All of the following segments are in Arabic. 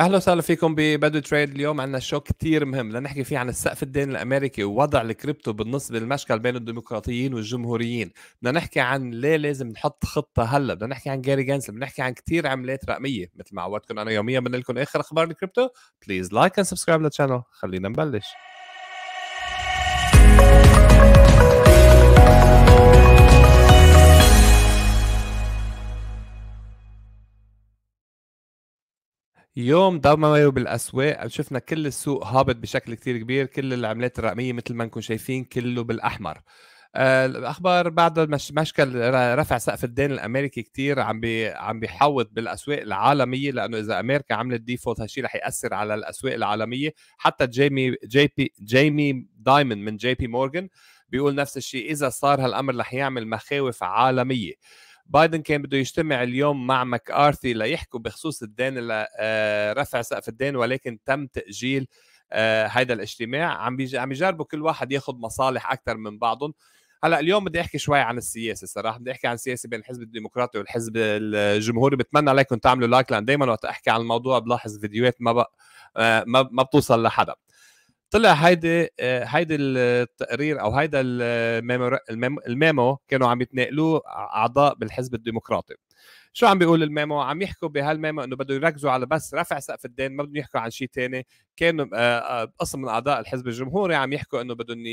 اهلا وسهلا فيكم ببدو تريد اليوم عندنا شو كثير مهم لنحكي فيه عن السقف الدين الامريكي ووضع الكريبتو بالنسبه للمشكل بين الديمقراطيين والجمهوريين بدنا نحكي عن ليه لازم نحط خطه هلا بدنا نحكي عن جاري جانسل بدنا نحكي عن كثير عملات رقميه مثل ما عودتكم انا يوميا بنقول لكم اخر اخبار الكريبتو بليز لايك اند سبسكرايب للشانل خلينا نبلش يوم دمروا بالاسواق شفنا كل السوق هابط بشكل كثير كبير كل العملات الرقميه مثل ما نكون شايفين كله بالاحمر آه، الاخبار بعد مشكل رفع سقف الدين الامريكي كثير عم بي عم بيحوط بالاسواق العالميه لانه اذا امريكا عملت ديفولت هالشيء رح ياثر على الاسواق العالميه حتى جيمي جي بي جيمي دايموند من جي بي مورغان بيقول نفس الشيء اذا صار هالامر رح يعمل مخاوف عالميه بايدن كان بده يجتمع اليوم مع مكارثي ليحكوا بخصوص الدين آه، رفع سقف الدين ولكن تم تاجيل هذا آه، الاجتماع عم عم يجربوا كل واحد ياخذ مصالح اكثر من بعضهم هلا اليوم بدي احكي شوي عن السياسه صراحه بدي احكي عن السياسه بين الحزب الديمقراطي والحزب الجمهوري بتمنى عليكم تعملوا لايك لان دائما وقت احكي عن الموضوع بلاحظ فيديوهات ما آه، ما ما بتوصل لحدا طلع هيدي آه، هيدي التقرير او هيدا آه، الميمو, كانوا عم يتناقلوه اعضاء بالحزب الديمقراطي شو عم بيقول الميمو عم يحكوا بهالميمو انه بدهم يركزوا على بس رفع سقف الدين ما بدهم يحكوا عن شيء ثاني كانوا آه، قسم من اعضاء الحزب الجمهوري عم يحكوا انه بدهم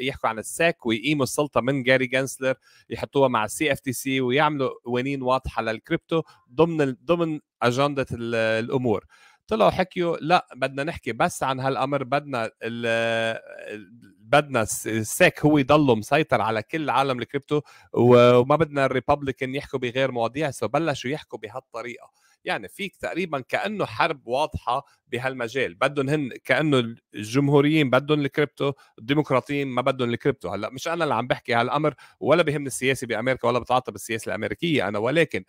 يحكوا عن الساك ويقيموا السلطه من جاري جانسلر يحطوها مع السي اف تي سي ويعملوا قوانين واضحه للكريبتو ضمن ضمن اجنده الامور طلعوا حكيوا لا بدنا نحكي بس عن هالامر بدنا بدنا السيك هو يضل مسيطر على كل عالم الكريبتو وما بدنا الريببليكن يحكوا بغير مواضيع سو بلشوا يحكوا بهالطريقه يعني فيك تقريبا كانه حرب واضحه بهالمجال بدهم هن كانه الجمهوريين بدهم الكريبتو الديمقراطيين ما بدهم الكريبتو هلا مش انا اللي عم بحكي هالامر ولا بيهمني السياسه بامريكا ولا بتعاطى بالسياسه الامريكيه انا ولكن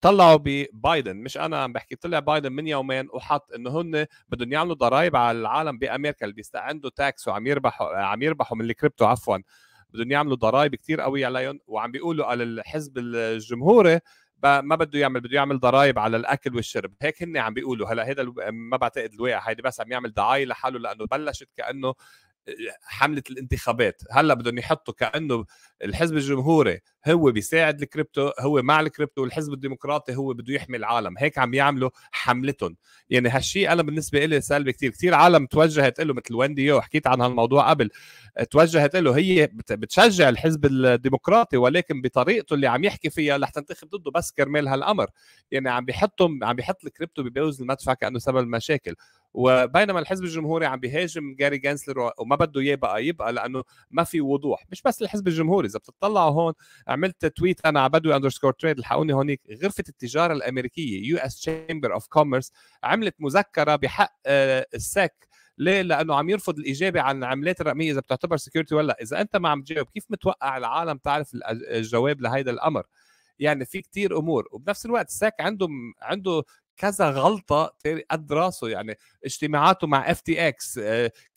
طلعوا ببايدن مش انا عم بحكي طلع بايدن من يومين وحط انه هن بدهم يعملوا ضرائب على العالم بامريكا اللي بيست عنده تاكس وعم يربحوا عم يربحوا من الكريبتو عفوا بدهم يعملوا ضرائب كثير قويه عليهم وعم بيقولوا على الحزب الجمهوري ما بده يعمل بده يعمل ضرائب على الاكل والشرب هيك هن عم بيقولوا هلا هذا ما بعتقد الواقع هيدي بس عم يعمل دعايه لحاله لانه بلشت كانه حمله الانتخابات هلا بدهم يحطوا كانه الحزب الجمهوري هو بيساعد الكريبتو هو مع الكريبتو والحزب الديمقراطي هو بده يحمي العالم هيك عم يعملوا حملتهم يعني هالشيء انا بالنسبه لي سلبي كثير كثير عالم توجهت له مثل يو حكيت عن هالموضوع قبل توجهت له هي بتشجع الحزب الديمقراطي ولكن بطريقته اللي عم يحكي فيها رح تنتخب ضده بس كرمال هالامر يعني عم بيحطهم عم بيحط الكريبتو ببوز المدفع كانه سبب المشاكل وبينما الحزب الجمهوري عم بيهاجم جاري جانسلر وما بده اياه بقى يبقى لانه ما في وضوح مش بس الحزب الجمهوري اذا بتطلعوا هون عملت تويت انا على بدوي اندرسكور تريد لحقوني هونيك غرفه التجاره الامريكيه يو اس تشامبر اوف كوميرس عملت مذكره بحق آه، السك ليه؟ لانه عم يرفض الاجابه عن العملات الرقميه اذا بتعتبر سكيورتي ولا اذا انت ما عم تجاوب كيف متوقع العالم تعرف الجواب لهيدا الامر؟ يعني في كتير امور وبنفس الوقت ساك عنده عنده كذا غلطه قد راسه يعني اجتماعاته مع اف تي اكس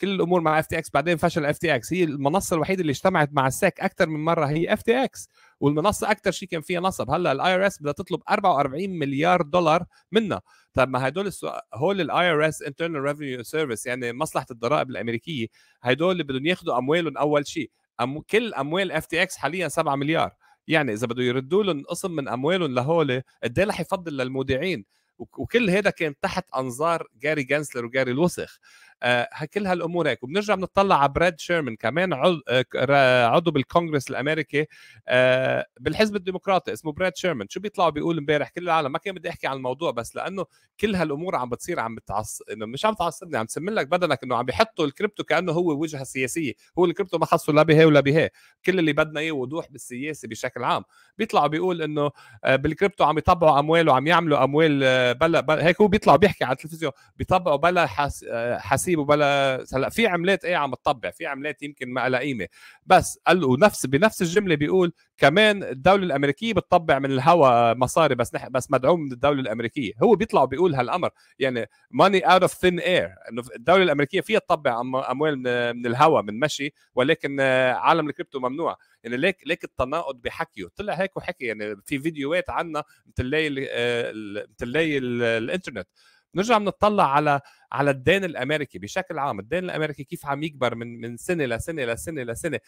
كل الامور مع اف تي اكس بعدين فشل اف تي اكس هي المنصه الوحيده اللي اجتمعت مع السيك اكثر من مره هي اف تي اكس والمنصه اكثر شيء كان فيها نصب هلا الاي ار اس بدها تطلب 44 مليار دولار منها طب ما هدول هول الاي ار اس انترنال ريفينيو سيرفيس يعني مصلحه الضرائب الامريكيه هدول اللي بدهم ياخذوا اموالهم اول شيء أم... كل اموال اف تي اكس حاليا 7 مليار يعني اذا بده يردوا لهم قسم من اموالهم لهول قد ايه رح يفضل للمودعين وكل هذا كان تحت انظار جاري جانسلر وجاري الوسخ آه، كل هالامور هيك وبنرجع بنطلع على براد شيرمان كمان آه، عضو بالكونغرس الامريكي آه، بالحزب الديمقراطي اسمه براد شيرمان شو بيطلعوا بيقول امبارح كل العالم ما كان بدي احكي عن الموضوع بس لانه كل هالامور عم بتصير عم بتعص انه مش عم تعصبني عم تسمن لك بدنك انه عم بيحطوا الكريبتو كانه هو وجهه سياسيه هو الكريبتو ما خصه لا بهي ولا بهي كل اللي بدنا اياه وضوح بالسياسه بشكل عام بيطلع بيقول انه بالكريبتو عم يطبعوا اموال وعم يعملوا اموال بلا, بلا هيك هو بيطلع بيحكي على التلفزيون بيطبعوا بلا حس... حسيب ترتيبه بلا هلا في عملات ايه عم تطبع في عملات يمكن ما لها قيمه بس قال له نفس بنفس الجمله بيقول كمان الدوله الامريكيه بتطبع من الهوا مصاري بس نح بس مدعوم من الدوله الامريكيه هو بيطلع بيقول هالامر يعني ماني اوت اوف ثين اير انه الدوله الامريكيه فيها تطبع اموال من الهوا من مشي ولكن عالم الكريبتو ممنوع يعني ليك ليك التناقض بحكيه طلع هيك وحكي يعني في فيديوهات عنا بتلاقي آه، بتلاقي الانترنت نرجع بنطلع على على الدين الامريكي بشكل عام الدين الامريكي كيف عم يكبر من من سنه لسنه لسنه لسنه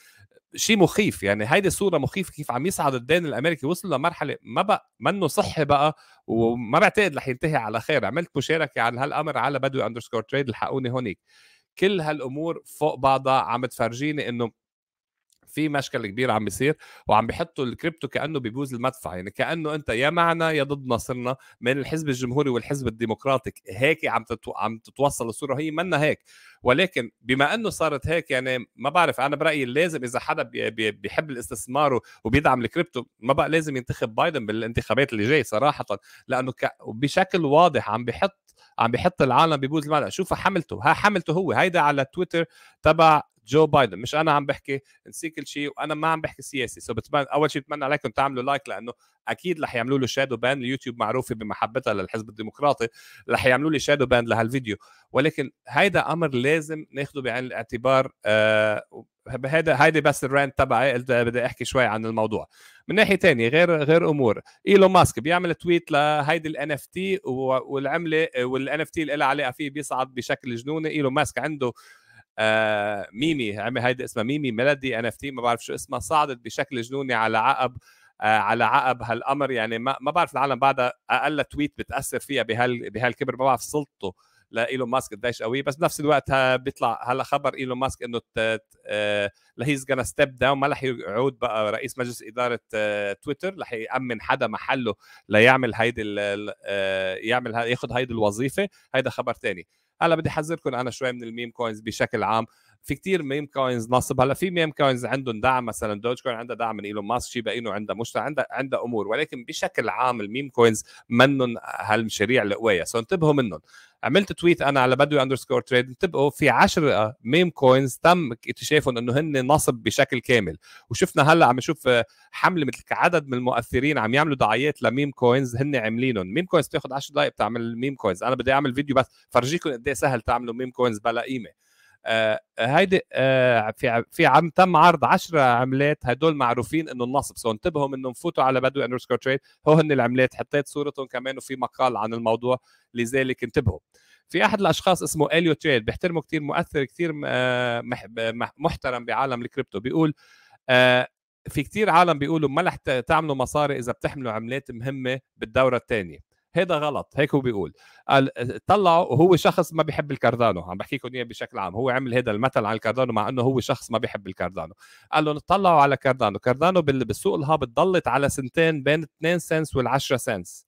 شيء مخيف يعني هيدي صوره مخيفه كيف عم يصعد الدين الامريكي وصل لمرحله ما بقى منه صحي بقى وما بعتقد رح ينتهي على خير عملت مشاركه عن يعني هالامر على بدوي اندرسكور تريد لحقوني هونيك كل هالامور فوق بعضها عم تفرجيني انه في مشكل كبير عم بيصير وعم بيحطوا الكريبتو كانه ببوز المدفع يعني كانه انت يا معنا يا ضدنا صرنا من الحزب الجمهوري والحزب الديمقراطي هيك عم تتو... عم تتوصل الصوره هي منا هيك ولكن بما انه صارت هيك يعني ما بعرف انا برايي لازم اذا حدا بي... بي... بيحب الاستثمار وبيدعم الكريبتو ما بقى لازم ينتخب بايدن بالانتخابات اللي جاي صراحه لانه ك... بشكل واضح عم بيحط عم بيحط العالم ببوز المدفع شوف حملته ها حملته هو هيدا على تويتر تبع جو بايدن مش انا عم بحكي نسي كل شيء وانا ما عم بحكي سياسي سو بتمنى اول شيء بتمنى عليكم تعملوا لايك لانه اكيد رح يعملوا له شادو باند اليوتيوب معروفه بمحبتها للحزب الديمقراطي رح يعملوا لي شادو باند لهالفيديو ولكن هيدا امر لازم ناخده بعين الاعتبار آه هذا هيدي بس الراند تبعي بدي احكي شوي عن الموضوع من ناحيه ثانيه غير غير امور ايلون ماسك بيعمل تويت لهيدي الان اف تي والعمله والان اف تي اللي لها علاقه فيه بيصعد بشكل جنوني ايلون ماسك عنده آه ميمي عمي هيدا اسمها ميمي ميلادي ان اف تي ما بعرف شو اسمها صعدت بشكل جنوني على عقب آه على عقب هالامر يعني ما, ما بعرف العالم بعدها اقل تويت بتاثر فيها بهال بهالكبر ما بعرف سلطته لايلون ماسك قديش قوي بس بنفس الوقت بيطلع هلا خبر ايلون ماسك انه لهيز جانا ستيب داون ما رح يعود بقى رئيس مجلس اداره آه، تويتر رح يامن حدا محله ليعمل هيدي آه، يعمل ياخذ هيدي الوظيفه هيدا خبر ثاني هلا بدي احذركم انا شوي من الميم كوينز بشكل عام في كتير ميم كوينز نصب هلا في ميم كوينز عندهم دعم مثلا دوج كوين عندها دعم من ايلون ماسك شيبا اينو عندها مشترى عندها عندها امور ولكن بشكل عام الميم كوينز منن هالمشاريع القويه سو انتبهوا منهم عملت تويت انا على بدوي اندرسكور تريد انتبهوا في 10 ميم كوينز تم اكتشافهم انه هن نصب بشكل كامل وشفنا هلا عم نشوف حمله مثل عدد من المؤثرين عم يعملوا دعايات لميم كوينز هن عاملينهم ميم كوينز بتاخذ 10 دقائق بتعمل ميم كوينز انا بدي اعمل فيديو بس فرجيكم قد ايه سهل تعملوا ميم كوينز بلا قيمه آه، هيدي آه، في في عم تم عرض 10 عملات هدول معروفين انه النصب سو انتبهوا انه نفوتوا على بدو اندرسكور تريد هو هن العملات حطيت صورتهم كمان وفي مقال عن الموضوع لذلك انتبهوا في احد الاشخاص اسمه اليو تريد بيحترمه كثير مؤثر كثير آه، محترم بعالم الكريبتو بيقول في كثير عالم بيقولوا ما رح تعملوا مصاري اذا بتحملوا عملات مهمه بالدوره الثانيه هذا غلط هيك هو بيقول قال طلعوا وهو شخص ما بيحب الكاردانو عم بحكيكم اياه بشكل عام هو عمل هذا المثل عن الكاردانو مع انه هو شخص ما بيحب الكاردانو قال لهم اطلعوا على كاردانو كاردانو بالسوق الهابط ضلت على سنتين بين 2 سنس وال10 سنس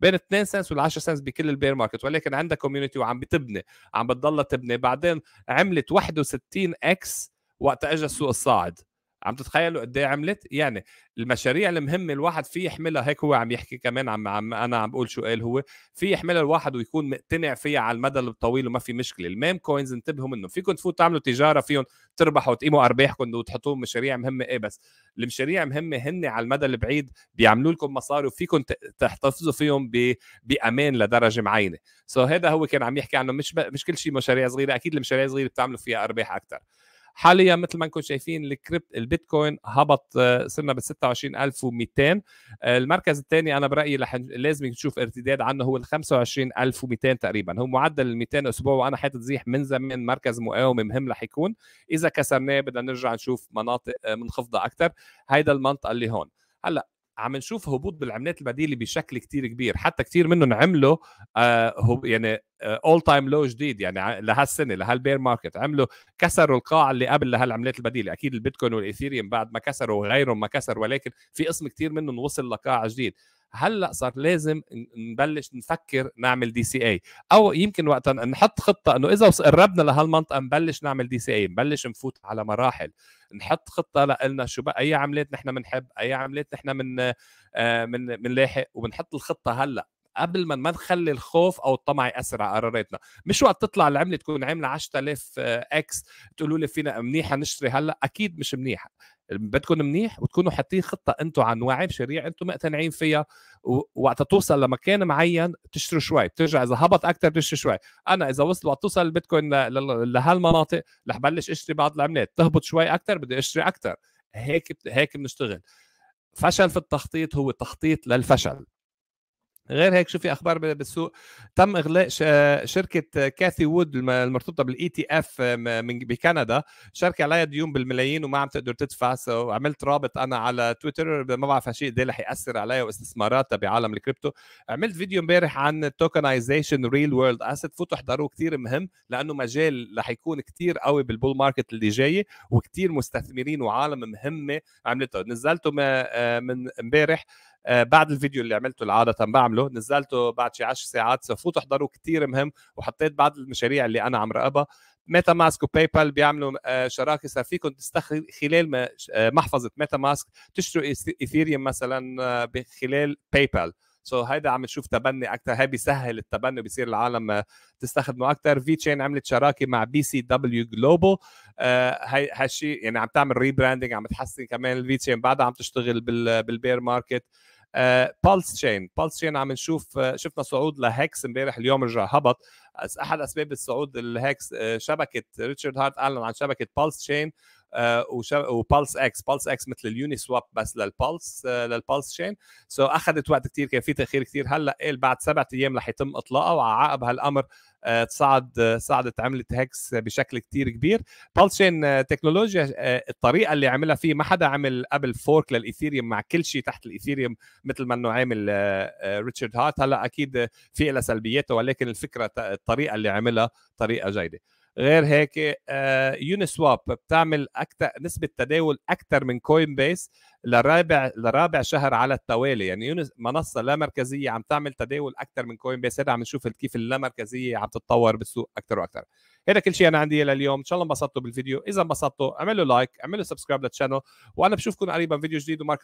بين 2 سنس وال10 سنس بكل البير ماركت ولكن عندها كوميونتي وعم بتبني عم بتضلها تبني بعدين عملت 61 اكس وقت اجى السوق الصاعد عم تتخيلوا قد ايه عملت يعني المشاريع المهمه الواحد في يحملها هيك هو عم يحكي كمان عم, عم انا عم بقول شو قال هو في يحملها الواحد ويكون مقتنع فيها على المدى الطويل وما في مشكله الميم كوينز انتبهوا منه فيكم تفوتوا تعملوا تجاره فيهم تربحوا وتقيموا ارباحكم وتحطوهم مشاريع مهمه ايه بس المشاريع مهمه هن على المدى البعيد بيعملوا لكم مصاري وفيكم تحتفظوا فيهم بامان لدرجه معينه سو so هذا هو كان عم يحكي عنه مش مش كل شيء مشاريع صغيره اكيد المشاريع الصغيره بتعملوا فيها ارباح اكثر حاليا مثل ما انكم شايفين الكريبت البيتكوين هبط آه، صرنا ب 26200 آه، المركز الثاني انا برايي لازم نشوف ارتداد عنه هو ال 25200 تقريبا هو معدل ال 200 اسبوع وانا حاطط زيح من زمان مركز مقاومه مهم رح يكون اذا كسرناه بدنا نرجع نشوف مناطق آه، منخفضه اكثر هيدا المنطقه اللي هون هلا عم نشوف هبوط بالعملات البديله بشكل كتير كبير حتى كتير منهم عملوا آه يعني اول تايم لو جديد يعني لهالسنه لهالبير ماركت عملوا كسروا القاع اللي قبل لهالعملات البديله اكيد البيتكوين والايثيريوم بعد ما كسروا وغيرهم ما كسر ولكن في قسم كتير منهم وصل لقاع جديد هلا صار لازم نبلش نفكر نعمل دي سي اي او يمكن وقتا نحط خطه انه اذا قربنا لهالمنطقه نبلش نعمل دي سي اي نبلش نفوت على مراحل نحط خطه لنا شو بقى اي عملات نحن بنحب اي عملات نحن من آه، من بنلاحق وبنحط الخطه هلا قبل ما ما نخلي الخوف او الطمع ياثر على قراراتنا مش وقت تطلع العمله تكون عامله 10000 اكس آه، تقولوا لي فينا منيحه نشتري هلا اكيد مش منيحه بدكم منيح وتكونوا حاطين خطه انتم عن وعي مشاريع انتم مقتنعين فيها ووقت توصل لمكان معين تشتروا شوي بترجع اذا هبط اكثر تشتري شوي انا اذا وصل وقت توصل البيتكوين لهالمناطق رح بلش اشتري بعض العملات تهبط شوي اكثر بدي اشتري اكثر هيك هيك بنشتغل فشل في التخطيط هو تخطيط للفشل غير هيك شو في اخبار بالسوق تم اغلاق شركه كاثي وود المرتبطه بالاي تي اف من بكندا شركه عليها ديون بالملايين وما عم تقدر تدفع سو عملت رابط انا على تويتر ما بعرف هالشيء قد رح ياثر عليها واستثماراتها بعالم الكريبتو عملت فيديو امبارح عن التوكنايزيشن ريل وورلد اسيت فوتوا احضروه كثير مهم لانه مجال رح يكون كثير قوي بالبول ماركت اللي جاي وكثير مستثمرين وعالم مهمه عملته نزلته آه، من امبارح آه، بعد الفيديو اللي عملته العاده بعمله عامله نزلته بعد شي 10 ساعات فوتوا احضروا كثير مهم وحطيت بعض المشاريع اللي انا عم راقبها ميتا ماسك وباي بال بيعملوا آه، شراكه صار فيكم تستخدم خلال آه، محفظه ميتا ماسك تشتروا ايثيريوم مثلا آه، خلال باي بال سو so, هيدا عم نشوف تبني اكثر هي بيسهل التبني بصير العالم تستخدمه اكثر في تشين عملت شراكه مع بي سي دبليو جلوبال هي هالشيء يعني عم تعمل ريبراندنج عم تحسن كمان الفي تشين بعدها عم تشتغل بالبير ماركت بالس تشين بالس تشين عم نشوف آه، شفنا صعود لهكس امبارح اليوم رجع هبط احد اسباب الصعود الهكس آه، شبكه ريتشارد هارت اعلن عن شبكه بالس تشين وبالس اكس بالس اكس مثل اليوني سواب بس للبالس للبالس تشين سو so اخذت وقت كثير كان في تاخير كثير هلا قال إيه، بعد سبعة ايام رح يتم اطلاقها وعقب هالامر آه، تصعد صعدت عملت هيكس بشكل كتير كبير بالشين آه، تكنولوجيا الطريقه اللي عملها فيه ما حدا عمل قبل فورك للايثيريوم مع كل شيء تحت الايثيريوم مثل ما انه عامل ريتشارد آه، هارت هلا اكيد في لها سلبياته ولكن الفكره الطريقه اللي عملها طريقه جيده غير هيك يوني آه، سواب بتعمل اكثر نسبه تداول اكثر من كوين بيس لرابع لرابع شهر على التوالي يعني يونس منصه لا مركزيه عم تعمل تداول اكثر من كوين بيس هذا عم نشوف كيف اللامركزيه عم تتطور بالسوق اكثر واكثر هذا كل شيء انا عندي لليوم ان شاء الله انبسطتوا بالفيديو اذا انبسطتوا اعملوا لايك اعملوا سبسكرايب للشانل وانا بشوفكم قريبا فيديو جديد وماركت